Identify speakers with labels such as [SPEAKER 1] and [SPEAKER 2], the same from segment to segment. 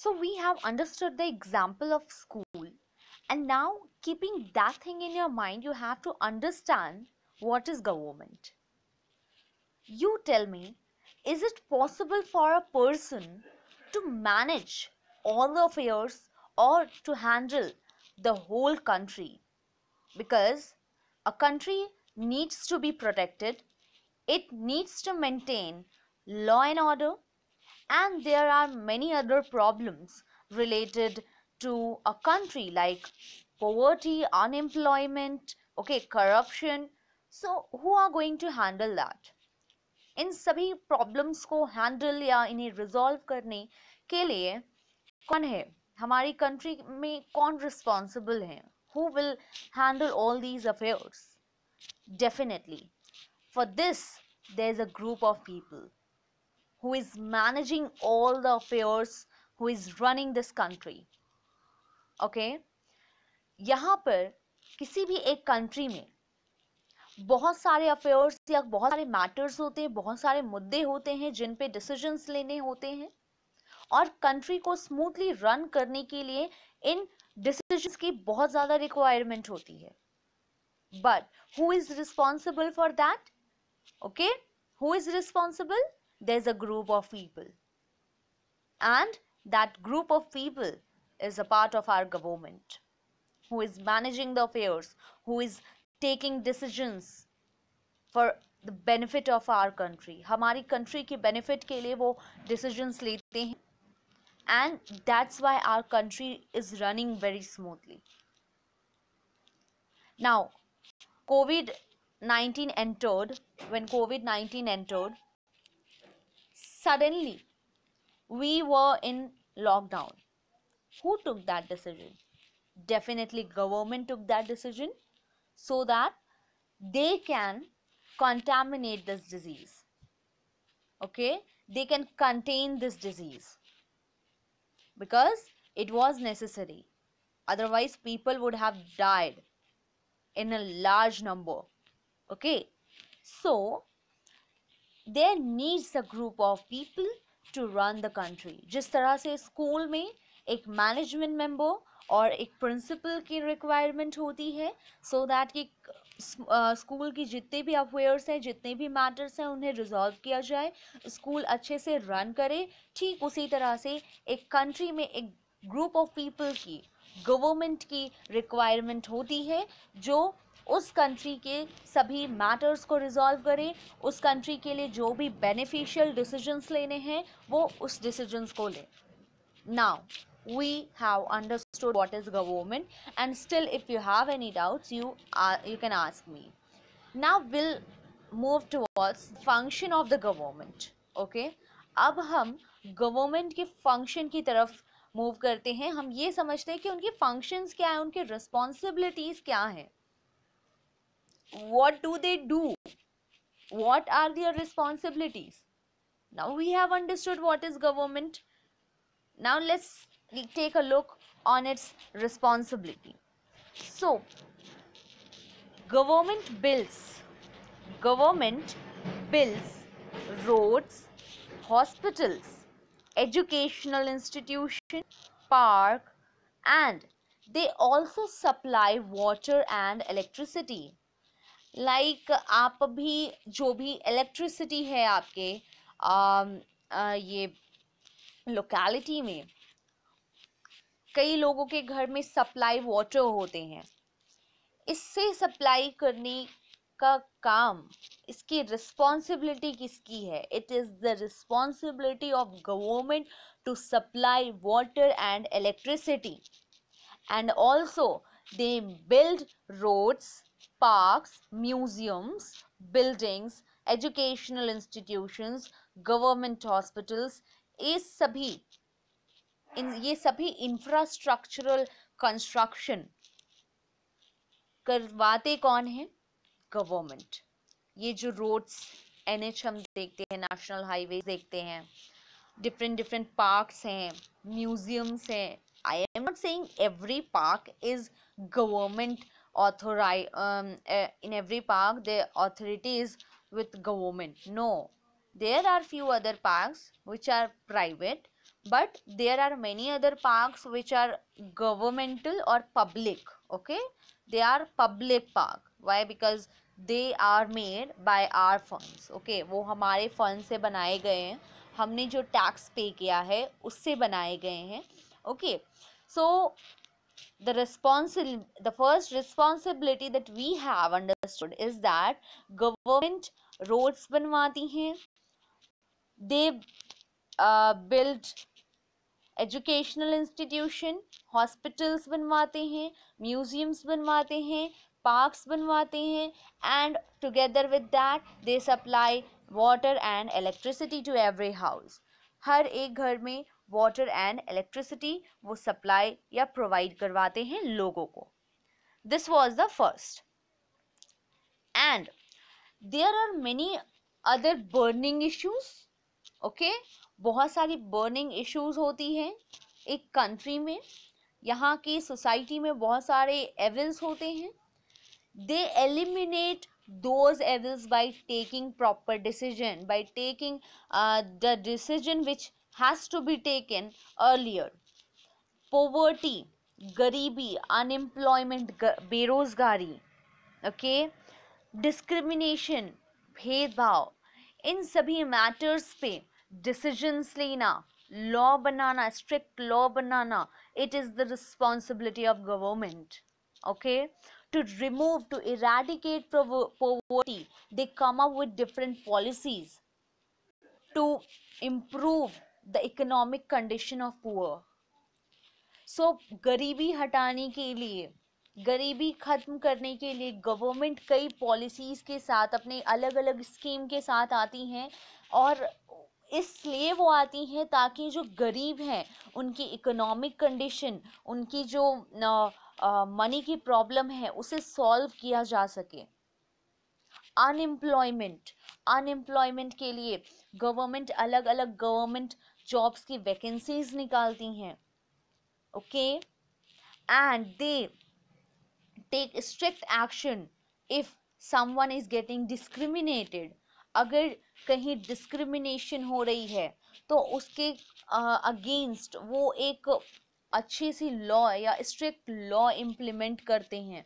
[SPEAKER 1] So we have understood the example of school and now keeping that thing in your mind you have to understand what is government. You tell me is it possible for a person to manage all the affairs or to handle the whole country because a country needs to be protected it needs to maintain law and order and there are many other problems related to a country like poverty unemployment okay corruption so who are going to handle that in sabhi problems ko handle ya inhe resolve karne ke liye kon hai hamari country me kon responsible hai who will handle all these affairs definitely for this there is a group of people who is managing all the affairs who is running this country okay यहाँ पर किसी भी एक country में बहुत सारे affairs या बहुत सारे मैटर्स होते हैं बहुत सारे मुद्दे होते हैं जिन पे डिसीजंस लेने होते हैं और कंट्री को स्मूथली रन करने के लिए इन डिसीजंस की बहुत ज़्यादा रिक्वायरमेंट होती है but who is responsible for that okay who is responsible there's a group of people. And that group of people is a part of our government who is managing the affairs, who is taking decisions for the benefit of our country. हमारी country के benefit के लिए वो decisions लेते हैं and that's why our country is running very smoothly. Now, COVID 19 entered, when COVID 19 entered, suddenly we were in lockdown. Who took that decision? Definitely government took that decision so that they can contaminate this disease. Okay? They can contain this disease because it was necessary. Otherwise, people would have died in a large number. Okay? So, there needs a group of people to run the country जिस तरह से school में एक management member और एक principal की requirement होती है सो so दैट कि स्कूल की जितने भी अफेयर्स हैं जितने भी मैटर्स हैं उन्हें रिजॉल्व किया जाए स्कूल अच्छे से रन करे ठीक उसी तरह से एक कंट्री में एक ग्रुप ऑफ पीपल की गवर्नमेंट की रिक्वायरमेंट होती है जो उस कंट्री के सभी मैटर्स को रिजॉल्व करें उस कंट्री के लिए जो भी बेनिफिशियल डिसीजंस लेने हैं वो उस डिसीजंस को लें now we have understood what is government and still if you have any doubts you you can ask me now will move towards function of the government okay अब हम government के function की तरफ move करते हैं हम ये समझते हैं कि उनके फंक्शंस क्या हैं उनके रिस्पॉन्सिबिलिटीज़ क्या हैं what do they do what are their responsibilities now we have understood what is government now let's take a look on its responsibility so government builds government builds roads hospitals educational institution park and they also supply water and electricity like like, आप भी जो भी electricity है आपके आ, um, आ, uh, ये locality में कई लोगों के घर में सप्लाई वाटर होते हैं इससे सप्लाई करने का काम इसकी रिस्पॉन्सिबिलिटी किसकी है it is the responsibility of government to supply water and electricity and also they build roads parks, museums, buildings, educational institutions, government hospitals, ये सभी इन ये सभी इंफ्रास्ट्रक्चरल कंस्ट्रक्शन करवाते कौन है गवर्नमेंट ये जो रोड्स एनएच हम देखते हैं नेशनल हाईवे देखते हैं डिफरेंट डिफरेंट पार्क्स हैं म्यूजियम्स हैं I am not saying every park is government authorize um, uh, in every park the authorities with government no there are few other parks which are private but there are many other parks which are governmental or public okay they are public park why because they are made by our funds okay wo hamare funds se banaye gaye hain humne jo tax pay kiya hai usse banaye gaye hain okay so the responsi- the first responsibility that we have understood is that government roads बनवाती हैं they uh, build educational institution hospitals बनवाते हैं museums बनवाते हैं parks बनवाते हैं and together with that they supply water and electricity to every house हर एक घर में वाटर एंड इलेक्ट्रिसिटी वो सप्लाई या प्रोवाइड करवाते हैं लोगों को this was the first and there are many other burning issues okay बहुत सारी बर्निंग इश्यूज होती हैं एक कंट्री में यहाँ की सोसाइटी में बहुत सारे एविल्स होते हैं they eliminate those evils by taking proper decision by taking the decision which has to be taken earlier. Poverty, garibi, unemployment, berozgari, okay, discrimination, भेदभाव in सभी मैटर्स matters, decisions, लेना law, बनाना strict law, बनाना it is the responsibility of government, okay to remove to eradicate poverty they come up with different policies to improve the economic condition of poor so गरीबी हटाने के लिए गरीबी ख़त्म करने के लिए गवर्नमेंट कई पॉलिसीज़ के साथ अपने अलग अलग स्कीम के साथ आती हैं और इसलिए वो आती हैं ताकि जो गरीब हैं उनकी इकोनॉमिक कंडीशन उनकी जो मनी की प्रॉब्लम है उसे सॉल्व किया जा सके अनएम्प्लॉयमेंट अनएम्प्लॉयमेंट के लिए गवर्नमेंट अलग अलग गवर्नमेंट जॉब्स की वैकेंसीज निकालती हैं okay and they take strict action if someone is getting discriminated अगर कहीं डिस्क्रिमिनेशन हो रही है तो उसके अगेंस्ट uh, वो एक अच्छी सी लॉ या स्ट्रिक्ट लॉ इम्प्लीमेंट करते हैं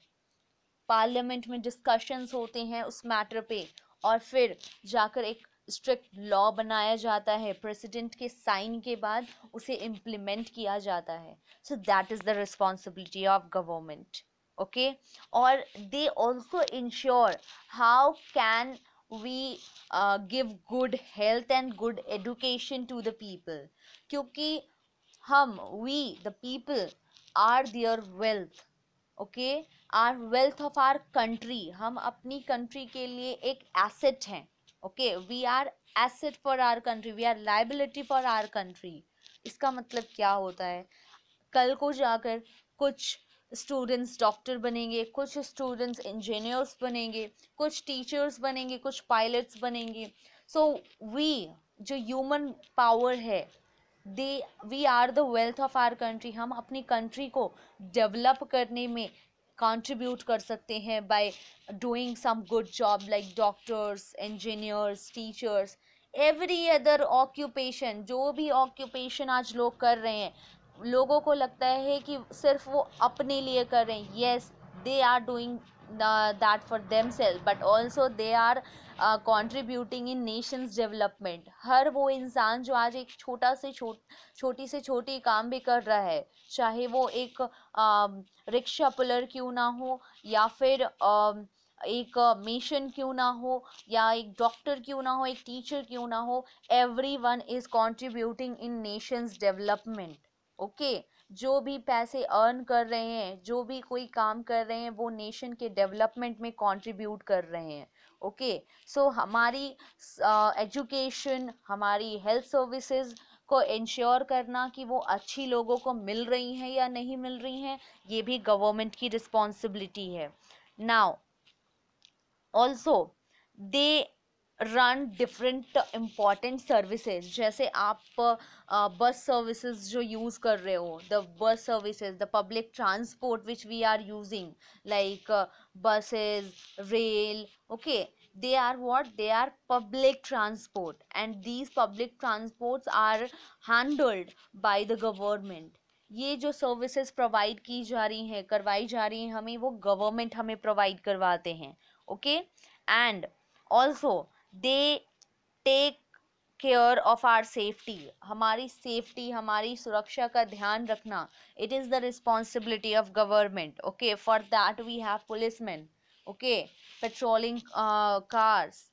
[SPEAKER 1] पार्लियामेंट में डिस्कशंस होते हैं उस मैटर पे और फिर जाकर एक स्ट्रिक्ट लॉ बनाया जाता है प्रेसिडेंट के साइन के बाद उसे इम्प्लीमेंट किया जाता है so that is the responsibility of government okay और they also ensure how can we give good health and good education to the people क्योंकि हम we the people are their wealth okay our wealth of our country हम अपनी country के लिए एक asset हैं okay we are asset for our country we are liability for our country इसका मतलब क्या होता है कल को जाकर कुछ स्टूडेंट्स डॉक्टर बनेंगे कुछ स्टूडेंट्स इंजीनियर्स बनेंगे कुछ टीचर्स बनेंगे कुछ पायलट्स बनेंगे सो वी जो ह्यूमन पावर है they we are the wealth of our country हम अपनी कंट्री को डेवलप करने में कंट्रीब्यूट कर सकते हैं by doing some good job like doctors engineers teachers every other occupation जो भी ऑक्यूपेशन आज लोग कर रहे हैं लोगों को लगता है कि सिर्फ वो अपने लिए कर रहे हैं yes they are doing that for them self but also they are contributing in nation's development हर वो इंसान जो आज एक छोटा से छोट छोटी से छोटी काम भी कर रहा है चाहे वो एक रिक्शा पुलर क्यों ना हो या फिर आ, एक मिशन क्यों ना हो या एक डॉक्टर क्यों ना हो एक टीचर क्यों ना हो everyone is contributing in nation's development okay जो भी पैसे अर्न कर रहे हैं जो भी कोई काम कर रहे हैं वो नेशन के डेवलपमेंट में कंट्रीब्यूट कर रहे हैं ओके सो हमारी एजुकेशन uh, हमारी हेल्थ सर्विसेज को इंश्योर करना कि वो अच्छी लोगों को मिल रही हैं या नहीं मिल रही हैं ये भी गवर्नमेंट की रिस्पॉन्सिबिलिटी है now also they run different important services जैसे आप बस uh, सर्विसेज जो यूज़ कर रहे हो the bus services the public transport which we are using like buses rail okay they are what they are public transport and these public transports are handled by the government ये जो services provide की जा रही हैं करवाई जा रही हैं हमें वो गवर्नमेंट हमें प्रोवाइड करवाते हैं okay and also they take care of our safety हमारी सेफ्टी हमारी सुरक्षा का ध्यान रखना it is the responsibility of government okay for that we have policeman okay patrolling cars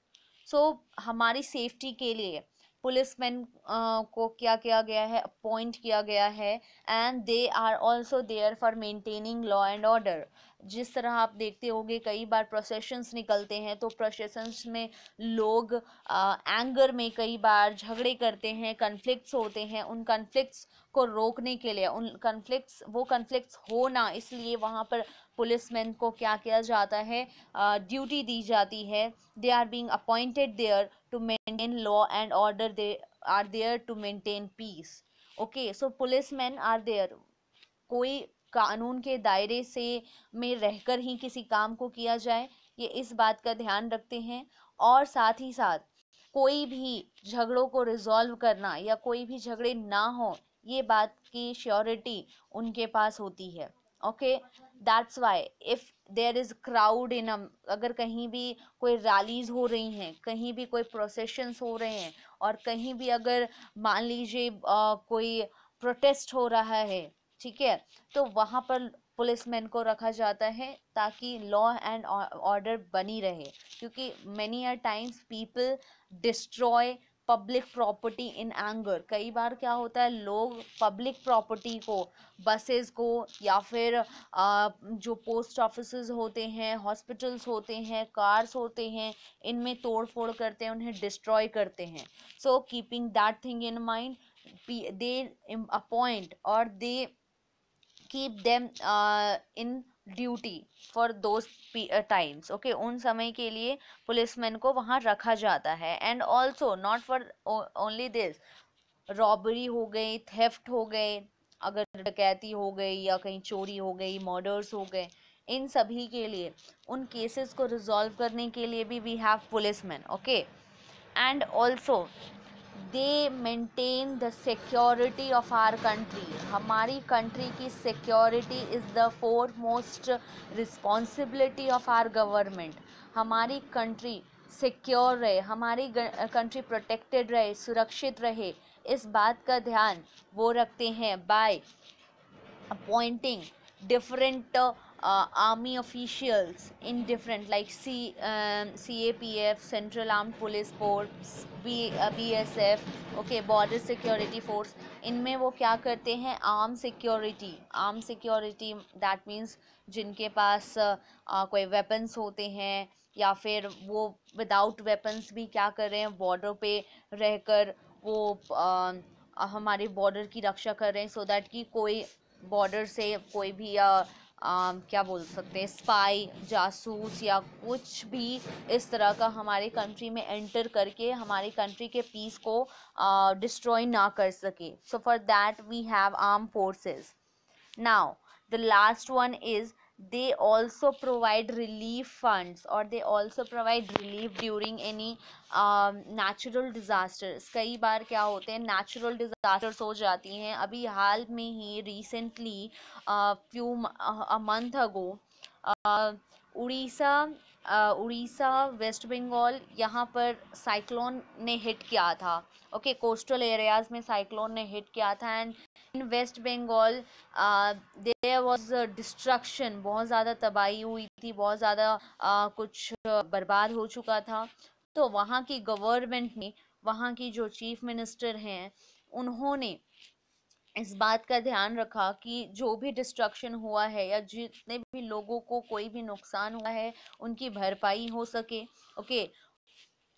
[SPEAKER 1] so हमारी सेफ्टी के लिए पुलिसमैन uh, को क्या किया गया है अपॉइंट किया गया है and they are also there for maintaining law and order जिस तरह आप देखते होंगे कई बार प्रोसेशंस निकलते हैं तो प्रोसेशंस में लोग आ, एंगर में कई बार झगड़े करते हैं कन्फ्लिक्ट्स होते हैं उन कन्फ्लिक्ट्स को रोकने के लिए उन कन्फ्लिक्ट्स वो कन्फ्लिक्ट्स हो ना इसलिए वहाँ पर पुलिस मैन को क्या किया जाता है ड्यूटी दी जाती है they are being appointed there to maintain law and order they are there to maintain peace okay so policeman are there कोई कानून के दायरे से में रहकर ही किसी काम को किया जाए ये इस बात का ध्यान रखते हैं और साथ ही साथ कोई भी झगड़ों को रिजॉल्व करना या कोई भी झगड़े ना हो ये बात की श्योरिटी उनके पास होती है okay that's why if there is crowd in अगर कहीं भी कोई रैलीज़ हो रही हैं कहीं भी कोई प्रोसेशंस हो रहे हैं और कहीं भी अगर मान लीजिए कोई प्रोटेस्ट हो रहा है ठीक है तो वहाँ पर पुलिसमैन को रखा जाता है ताकि लॉ एंड ऑर्डर बनी रहे क्योंकि many are times people destroy public property in anger कई बार क्या होता है लोग पब्लिक प्रॉपर्टी को बसेस को या फिर आ, जो पोस्ट ऑफिस होते हैं हॉस्पिटल्स होते हैं कार्स होते हैं इनमें तोड़ फोड़ करते हैं उन्हें डिस्ट्रॉय करते हैं so keeping that thing in mind they appoint और they keep them in duty for those times okay उन समय के लिए पुलिसमैन को वहाँ रखा जाता है and also not for only this robbery हो गई थेफ्ट हो गए अगर डकैती हो गई या कहीं चोरी हो गई मर्डर्स हो गए इन सभी के लिए उन केसेस को रिजॉल्व करने के लिए भी we have policeman okay and also they maintain the security of our country हमारी कंट्री की security is the foremost responsibility of our government हमारी कंट्री सिक्योर रहे हमारी कंट्री प्रोटेक्टेड रहे सुरक्षित रहे इस बात का ध्यान वो रखते हैं by appointing different uh, army officials in different like C, um, CAPF, Central Armed Police Force, B, uh, BSF, okay, Border Security Force. इनमें वो क्या करते हैं arm security arm security that means जिनके पास uh, uh कोई weapons होते हैं या फिर वो विदाउट वेपन्स भी क्या कर रहे हैं बॉर्डर पे रहकर वो uh, हमारे बॉर्डर की रक्षा कर रहे हैं सो so दैट कि कोई बॉर्डर से कोई भी uh, आ, क्या बोल सकते हैं स्पाई जासूस या कुछ भी इस तरह का हमारे कंट्री में एंटर करके हमारी कंट्री के पीस को डिस्ट्रॉय ना कर सके so for that we have arm forces now the last one is they also provide relief funds or they also provide relief during any natural disasters कई बार क्या होते हैं नेचुरल डिज़ास्टर्स हो जाती हैं अभी हाल में ही recently few a month ago Orissa Orissa West Bengal यहाँ पर साइक्लोन ने हिट किया था ओके कोस्टल एरियाज़ में साइक्लोन ने हिट किया था and in West Bengal there was destruction बहुत ज़्यादा तबाही हुई थी बहुत ज़्यादा uh, कुछ बर्बाद हो चुका था तो वहाँ की गवर्नमेंट ने वहाँ की जो चीफ मिनिस्टर हैं उन्होंने इस बात का ध्यान रखा कि जो भी डिस्ट्रक्शन हुआ है या जितने भी लोगों को कोई भी नुकसान हुआ है उनकी भरपाई हो सके ओके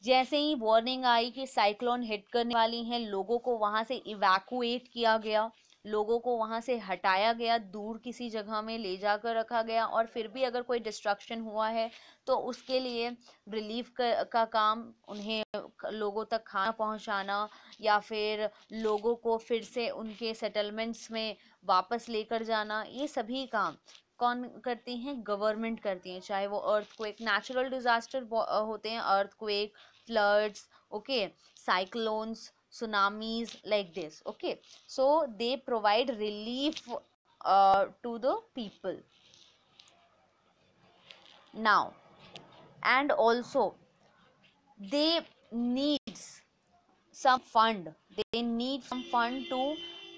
[SPEAKER 1] जैसे ही वार्निंग आई कि साइक्लोन हिट करने वाली है लोगों को वहां से इवैकुएट किया गया लोगों को वहाँ से हटाया गया दूर किसी जगह में ले जाकर रखा गया और फिर भी अगर कोई डिस्ट्रक्शन हुआ है तो उसके लिए रिलीफ का, का काम उन्हें लोगों तक खाना पहुँचाना या फिर लोगों को फिर से उनके सेटलमेंट्स में वापस लेकर जाना ये सभी काम कौन करती हैं गवर्नमेंट करती हैं चाहे वो अर्थ को एक नेचुरल डिज़ास्टर होते हैं अर्थ को एक floods okay cyclones tsunamis like this okay so they provide relief uh, to the people now and also they needs some fund they need some fund to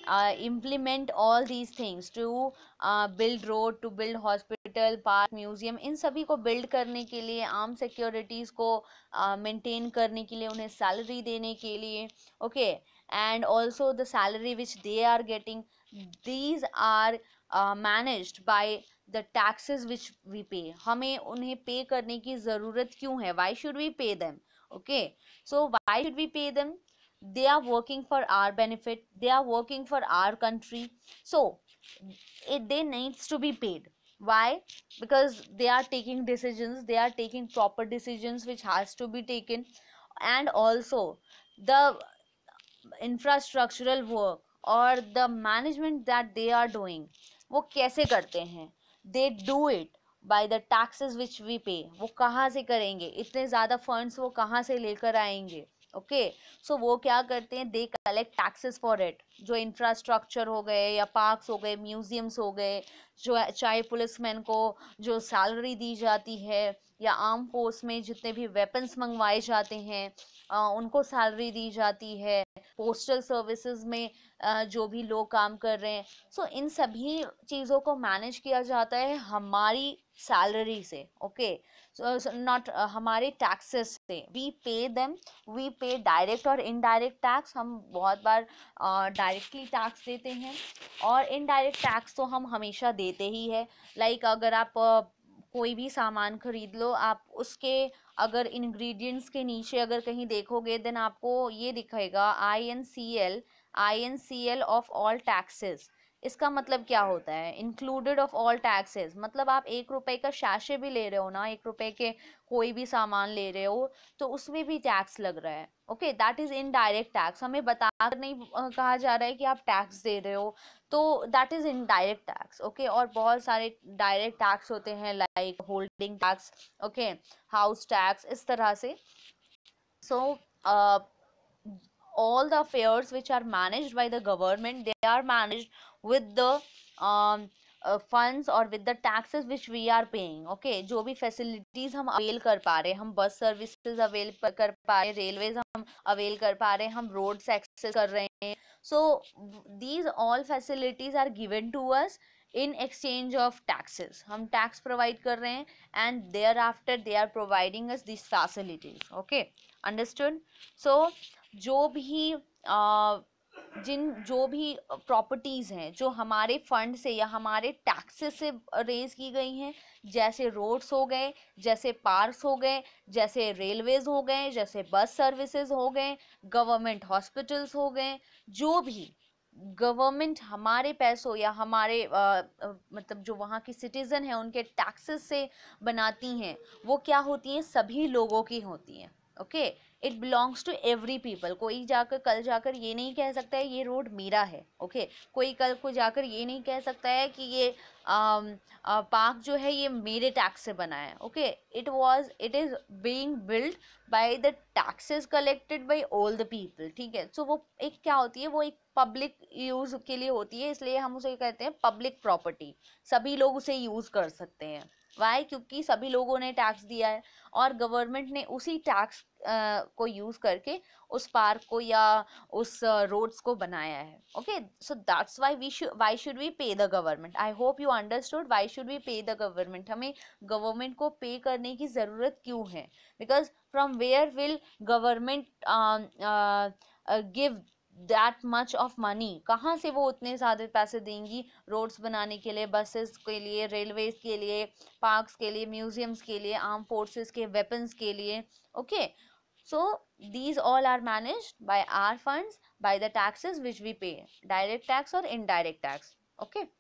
[SPEAKER 1] uh, implement all these things to uh, build road to build hospital park museum इन सभी को build करने के लिए arm securities को maintain uh, करने के लिए उन्हें सैलरी देने के लिए okay and also the salary which they are getting these are managed by the taxes which we pay हमें उन्हें पे करने की ज़रूरत क्यों है why should we pay them okay so why should we pay them they are working for our benefit they are working for our country so it, they needs to be paid why because they are taking decisions they are taking proper decisions which has to be taken and also the infrastructural work or the management that they are doing वो कैसे करते हैं they do it by the taxes which we pay वो कहाँ से करेंगे इतने ज़्यादा funds वो कहाँ से लेकर आएंगे ओके सो वो क्या करते हैं they collect taxes for it जो इंफ्रास्ट्रक्चर हो गए या पार्क्स हो गए म्यूजियम्स हो गए जो चाहे पुलिसमैन को जो सैलरी दी जाती है या आर्म फोर्स में जितने भी वेपन्स मंगवाए जाते हैं उनको सैलरी दी जाती है पोस्टल सर्विसेज में जो भी लोग काम कर रहे हैं सो इन सभी चीज़ों को मैनेज किया जाता है हमारी सैलरी से ओके सो नॉट हमारे टैक्सेस से we pay them we pay direct और इनडायरेक्ट टैक्स हम बहुत बार डायरेक्टली uh, टैक्स देते हैं और इनडायरेक्ट टैक्स तो हम हमेशा देते ही है लाइक like, अगर आप uh, कोई भी सामान ख़रीद लो आप उसके अगर इंग्रेडिएंट्स के नीचे अगर कहीं देखोगे देन आपको ये दिखेगा I N C L I N C L of all taxes इसका मतलब क्या होता है इंक्लूडेड ऑफ ऑल टैक्सेस मतलब आप एक रुपए का शाशे भी ले रहे हो ना एक रुपए के कोई भी सामान ले रहे हो तो उसमें भी टैक्स लग रहा है okay that is indirect tax हमें बता नहीं कहा जा रहा है कि आप टैक्स दे रहे हो तो that is indirect tax okay और बहुत सारे डायरेक्ट टैक्स होते हैं like holding tax okay house tax इस तरह से so so, all the affairs which are managed by the government they are managed with the um, funds uh, और with the taxes which we are paying okay जो भी facilities हम avail कर पा रहे हम बस सर्विसेज अवेल कर पा रहे रेलवेज हम अवेल कर पा रहे हम रोड्स एक्सेस कर रहे हैं so these all facilities are given to us in exchange of taxes हम टैक्स प्रोवाइड कर रहे हैं and thereafter they are providing us this facilities okay understood so जो भी जिन जो भी प्रॉपर्टीज़ हैं जो हमारे फंड से या हमारे टैक्सेस से रेज की गई हैं जैसे रोड्स हो गए जैसे पार्क्स हो गए जैसे रेलवेज़ हो गए जैसे बस सर्विसेज हो गए गवर्नमेंट हॉस्पिटल्स हो गए जो भी गवर्नमेंट हमारे पैसों या हमारे आ, आ, मतलब जो वहाँ की सिटीज़न है उनके टैक्सेस से बनाती हैं वो क्या होती हैं सभी लोगों की होती हैं okay it belongs to every people कोई जाकर कल जाकर ये नहीं कह सकता है ये रोड मेरा है ओके okay? कोई कल को जाकर ये नहीं कह सकता है कि ये पार्क um, uh, जो है ये मेरे टैक्स से बना है okay it was it is being build by the taxes collected by all the people ठीक है सो so, वो एक क्या होती है वो एक पब्लिक यूज़ के लिए होती है इसलिए हम उसे कहते हैं पब्लिक प्रॉपर्टी सभी लोग उसे यूज़ कर सकते हैं वाई क्योंकि सभी लोगों ने टैक्स दिया है और गवर्नमेंट ने उसी टैक्स को यूज़ करके उस पार्क को या उस रोड्स को बनाया है okay so that's why we should why should we pay the government I hope you understood why should we pay the government हमें गवर्नमेंट को पे करने की ज़रूरत क्यों है because from where will government give that much of money कहाँ से वो उतने ज़्यादा पैसे देंगी रोड्स बनाने के लिए बसेस के लिए रेलवेज़ के लिए पार्क्स के लिए म्यूज़ियम्स के लिए आर्म फोर्सेस के वेपन्स के लिए okay so these all are manage by our funds by the taxes which we pay direct tax और इनडायरेक्ट टैक्स ओके